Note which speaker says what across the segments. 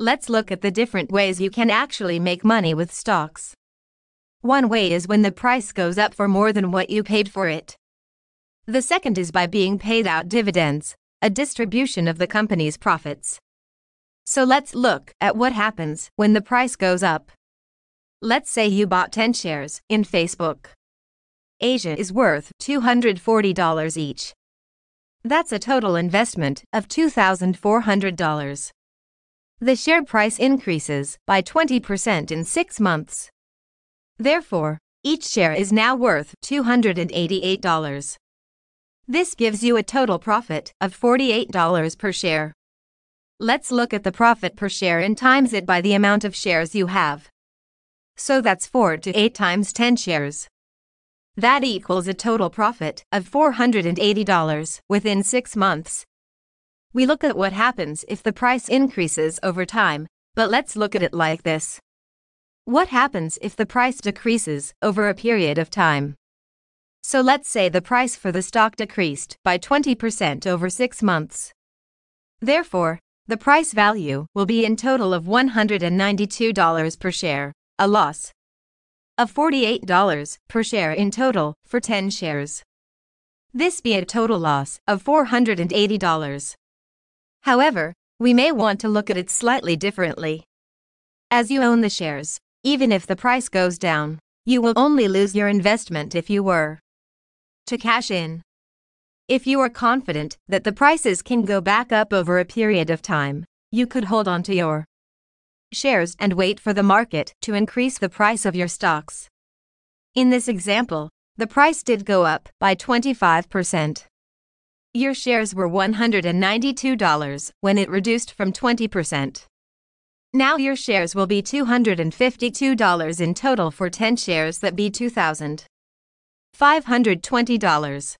Speaker 1: Let's look at the different ways you can actually make money with stocks. One way is when the price goes up for more than what you paid for it. The second is by being paid out dividends, a distribution of the company's profits. So let's look at what happens when the price goes up. Let's say you bought 10 shares in Facebook. Asia is worth $240 each. That's a total investment of $2,400 the share price increases by 20% in six months. Therefore, each share is now worth $288. This gives you a total profit of $48 per share. Let's look at the profit per share and times it by the amount of shares you have. So that's 4 to 8 times 10 shares. That equals a total profit of $480 within 6 months we look at what happens if the price increases over time, but let's look at it like this. What happens if the price decreases over a period of time? So let's say the price for the stock decreased by 20% over 6 months. Therefore, the price value will be in total of $192 per share, a loss of $48 per share in total for 10 shares. This be a total loss of $480. However, we may want to look at it slightly differently. As you own the shares, even if the price goes down, you will only lose your investment if you were to cash in. If you are confident that the prices can go back up over a period of time, you could hold on to your shares and wait for the market to increase the price of your stocks. In this example, the price did go up by 25%. Your shares were $192 when it reduced from 20%. Now your shares will be $252 in total for 10 shares that be $2,520.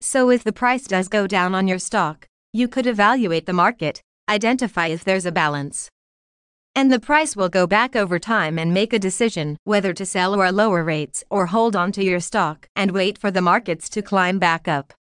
Speaker 1: So if the price does go down on your stock, you could evaluate the market, identify if there's a balance. And the price will go back over time and make a decision whether to sell or lower rates or hold on to your stock and wait for the markets to climb back up.